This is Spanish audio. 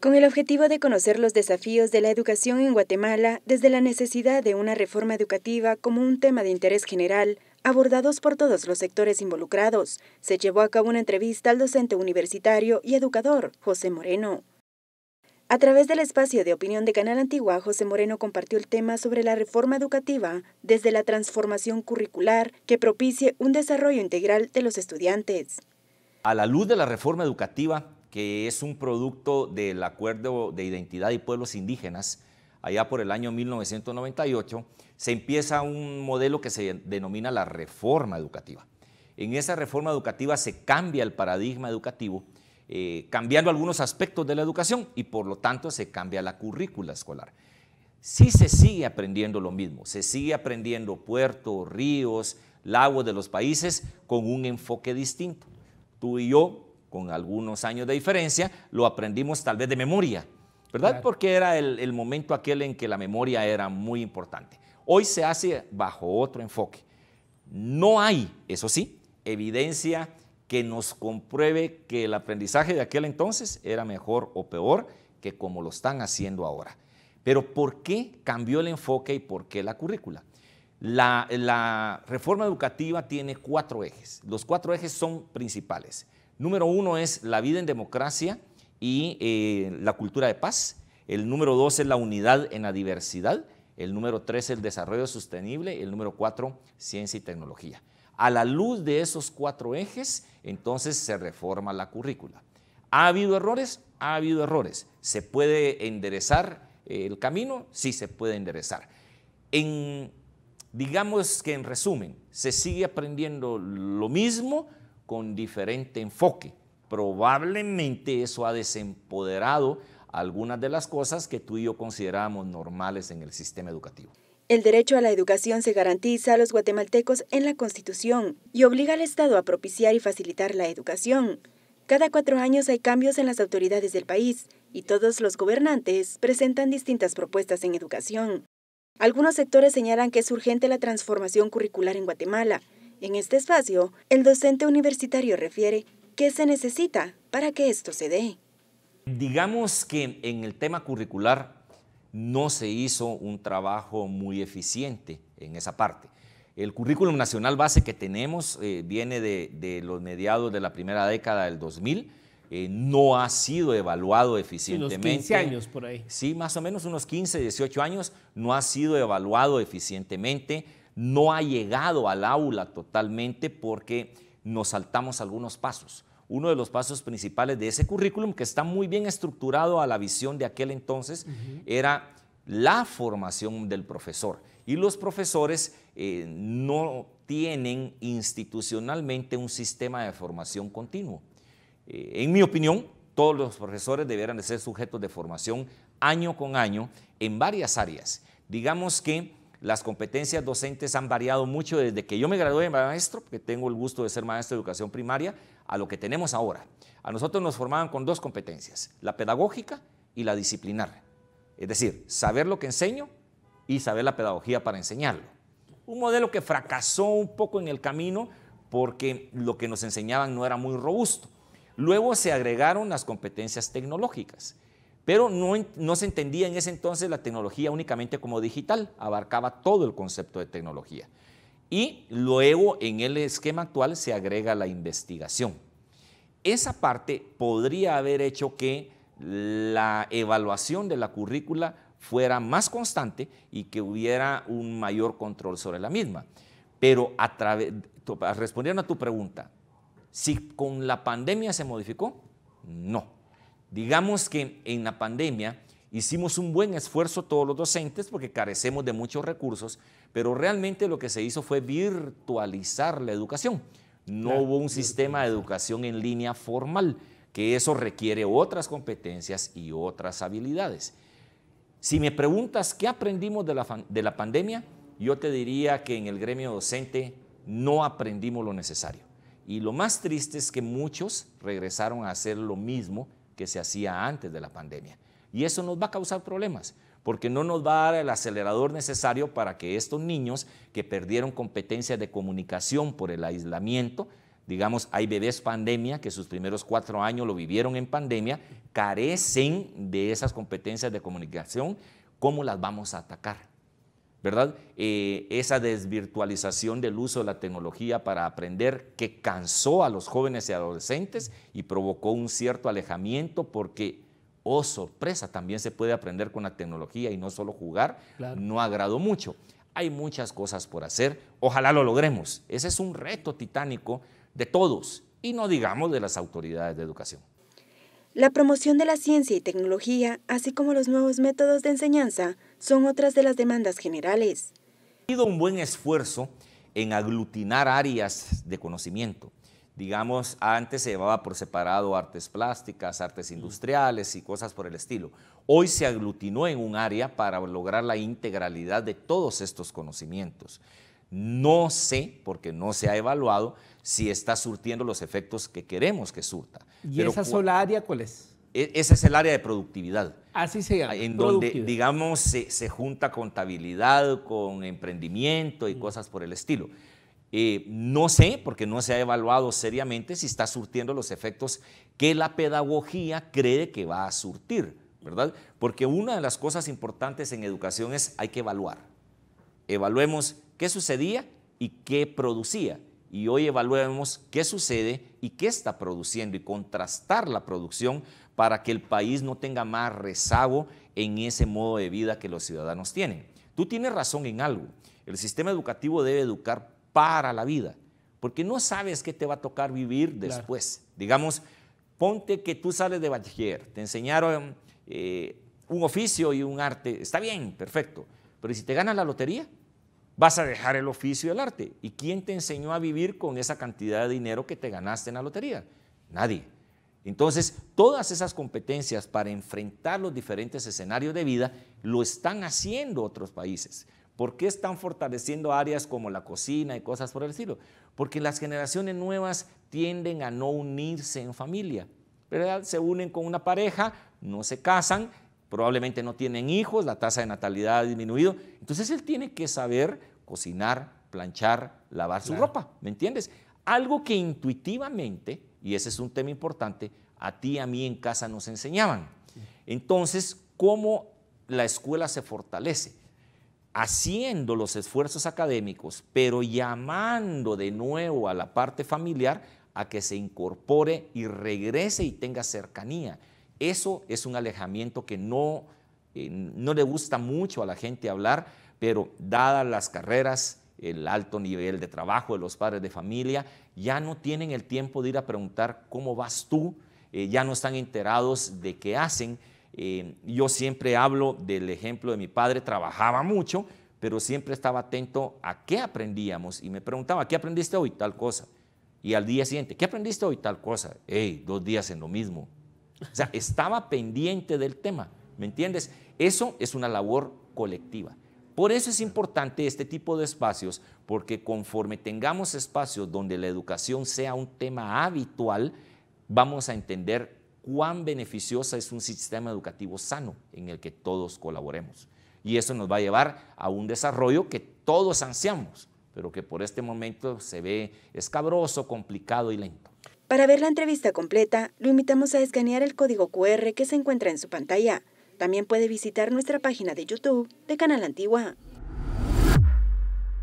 Con el objetivo de conocer los desafíos de la educación en Guatemala, desde la necesidad de una reforma educativa como un tema de interés general, abordados por todos los sectores involucrados, se llevó a cabo una entrevista al docente universitario y educador José Moreno. A través del espacio de opinión de Canal Antigua, José Moreno compartió el tema sobre la reforma educativa desde la transformación curricular que propicie un desarrollo integral de los estudiantes. A la luz de la reforma educativa, que es un producto del Acuerdo de Identidad y Pueblos Indígenas, allá por el año 1998, se empieza un modelo que se denomina la reforma educativa. En esa reforma educativa se cambia el paradigma educativo, eh, cambiando algunos aspectos de la educación y por lo tanto se cambia la currícula escolar. Sí se sigue aprendiendo lo mismo, se sigue aprendiendo puertos, ríos, lagos de los países con un enfoque distinto. Tú y yo con algunos años de diferencia, lo aprendimos tal vez de memoria, ¿verdad? Porque era el, momento aquel en que la memoria era muy importante. Hoy se hace bajo otro enfoque. No hay, eso sí, evidencia que nos compruebe que el aprendizaje de aquel entonces era mejor o peor que como lo están haciendo ahora. Pero ¿por qué cambió el enfoque y por qué la currícula? la reforma educativa tiene cuatro ejes. Los cuatro ejes son principales. Número uno es la vida en democracia y eh, la cultura de paz. El número dos es la unidad en la diversidad. El número tres, es el desarrollo sostenible. El número cuatro, ciencia y tecnología. A la luz de esos cuatro ejes, entonces se reforma la currícula. ¿Ha habido errores? Ha habido errores. ¿Se puede enderezar eh, el camino? Sí, se puede enderezar. En, digamos que en resumen, se sigue aprendiendo lo mismo, con diferente enfoque. Probablemente eso ha desempoderado algunas de las cosas que tú y yo consideramos normales en el sistema educativo. El derecho a la educación se garantiza a los guatemaltecos en la Constitución y obliga al Estado a propiciar y facilitar la educación. Cada cuatro años hay cambios en las autoridades del país y todos los gobernantes presentan distintas propuestas en educación. Algunos sectores señalan que es urgente la transformación curricular en Guatemala en este espacio, el docente universitario refiere qué se necesita para que esto se dé. Digamos que en el tema curricular no se hizo un trabajo muy eficiente en esa parte. El currículum nacional base que tenemos eh, viene de, los mediados de la primera década del 2000. Eh, no ha sido evaluado eficientemente. Unos 15 años por ahí. Sí, más o menos unos 15, 18 años. No ha sido evaluado eficientemente no ha llegado al aula totalmente porque nos saltamos algunos pasos. Uno de los pasos principales de ese currículum, que está muy bien estructurado a la visión de aquel entonces, era la formación del profesor. Y los profesores eh, no tienen institucionalmente un sistema de formación continuo. Eh, en mi opinión, todos los profesores debieran de ser sujetos de formación año con año en varias áreas. Digamos que las competencias docentes han variado mucho desde que yo me gradué de maestro, que tengo el gusto de ser maestro de educación primaria, a lo que tenemos ahora. A nosotros nos formaban con dos competencias, la pedagógica y la disciplinar. Es decir, saber lo que enseño y saber la pedagogía para enseñarlo. Un modelo que fracasó un poco en el camino porque lo que nos enseñaban no era muy robusto. Luego se agregaron las competencias tecnológicas pero no, se entendía en ese entonces la tecnología únicamente como digital, abarcaba todo el concepto de tecnología. Y luego en el esquema actual se agrega la investigación. Esa parte podría haber hecho que la evaluación de la currícula fuera más constante y que hubiera un mayor control sobre la misma. Pero a través, respondiendo a tu pregunta, si con la pandemia se modificó, no. Digamos que en la pandemia hicimos un buen esfuerzo todos los docentes porque carecemos de muchos recursos, pero realmente lo que se hizo fue virtualizar la educación. No hubo un sistema de educación en línea formal, que eso requiere otras competencias y otras habilidades. Si me preguntas qué aprendimos de la, de la pandemia, yo te diría que en el gremio docente no aprendimos lo necesario. Y lo más triste es que muchos regresaron a hacer lo mismo que se hacía antes de la pandemia. Y eso nos va a causar problemas, porque no nos va a dar el acelerador necesario para que estos niños que perdieron competencias de comunicación por el aislamiento, digamos, hay bebés pandemia que sus primeros cuatro años lo vivieron en pandemia, carecen de esas competencias de comunicación, ¿cómo las vamos a atacar? ¿verdad? Eh, esa desvirtualización del uso de la tecnología para aprender que cansó a los jóvenes y adolescentes y provocó un cierto alejamiento porque, oh sorpresa, también se puede aprender con la tecnología y no solo jugar, no agradó mucho. Hay muchas cosas por hacer, ojalá lo logremos. Ese es un reto titánico de todos y no digamos de las autoridades de educación. La promoción de la ciencia y tecnología, así como los nuevos métodos de enseñanza, son otras de las demandas generales. Ha habido un buen esfuerzo en aglutinar áreas de conocimiento. Digamos, antes se llevaba por separado artes plásticas, artes mm. industriales y cosas por el estilo. Hoy se aglutinó en un área para lograr la integralidad de todos estos conocimientos. No sé, porque no se ha evaluado, si está surtiendo los efectos que queremos que surta. ¿Y esa sola área cuál es? E, esa es el área de productividad. Así se llama. En donde, digamos, se, junta contabilidad con emprendimiento y mm. cosas por el estilo. Eh, no sé, porque no se ha evaluado seriamente si está surtiendo los efectos que la pedagogía cree que va a surtir, ¿verdad? Porque una de las cosas importantes en educación es hay que evaluar. Evaluemos qué sucedía y qué producía y hoy evaluemos qué sucede y qué está produciendo y contrastar la producción para que el país no tenga más rezago en ese modo de vida que los ciudadanos tienen. Tú tienes razón en algo. El sistema educativo debe educar para la vida, porque no sabes qué te va a tocar vivir después. Digamos, ponte que tú sales de bachiller, te enseñaron eh, un oficio y un arte, está bien, perfecto, pero si te ganas la lotería? vas a dejar el oficio del arte. ¿Y quién te enseñó a vivir con esa cantidad de dinero que te ganaste en la lotería? Nadie. Entonces, todas esas competencias para enfrentar los diferentes escenarios de vida lo están haciendo otros países. ¿Por qué están fortaleciendo áreas como la cocina y cosas por el estilo? Porque las generaciones nuevas tienden a no unirse en familia, ¿verdad? Se unen con una pareja, no se casan, probablemente no tienen hijos, la tasa de natalidad ha disminuido. Entonces él tiene que saber cocinar, planchar, lavar su ropa, ¿me entiendes? Algo que intuitivamente, y ese es un tema importante, a ti y a mí en casa nos enseñaban. Entonces, ¿cómo la escuela se fortalece? Haciendo los esfuerzos académicos, pero llamando de nuevo a la parte familiar a que se incorpore y regrese y tenga cercanía eso es un alejamiento que eh, no, le gusta mucho a la gente hablar, pero dadas las carreras, el alto nivel de trabajo de los padres de familia, ya no tienen el tiempo de ir a preguntar cómo vas tú, eh, ya no están enterados de qué hacen. Eh, yo siempre hablo del ejemplo de mi padre, trabajaba mucho, pero siempre estaba atento a qué aprendíamos y me preguntaba, ¿qué aprendiste hoy? Tal cosa. Y al día siguiente, ¿qué aprendiste hoy? Tal cosa. Ey, dos días en lo mismo. O sea, estaba pendiente del tema, ¿me entiendes? Eso es una labor colectiva. Por eso es importante este tipo de espacios, porque conforme tengamos espacios donde la educación sea un tema habitual, vamos a entender cuán beneficiosa es un sistema educativo sano en el que todos colaboremos. Y eso nos va a llevar a un desarrollo que todos ansiamos, pero que por este momento se ve escabroso, complicado y lento. Para ver la entrevista completa, lo invitamos a escanear el código QR que se encuentra en su pantalla. También puede visitar nuestra página de YouTube de Canal Antigua.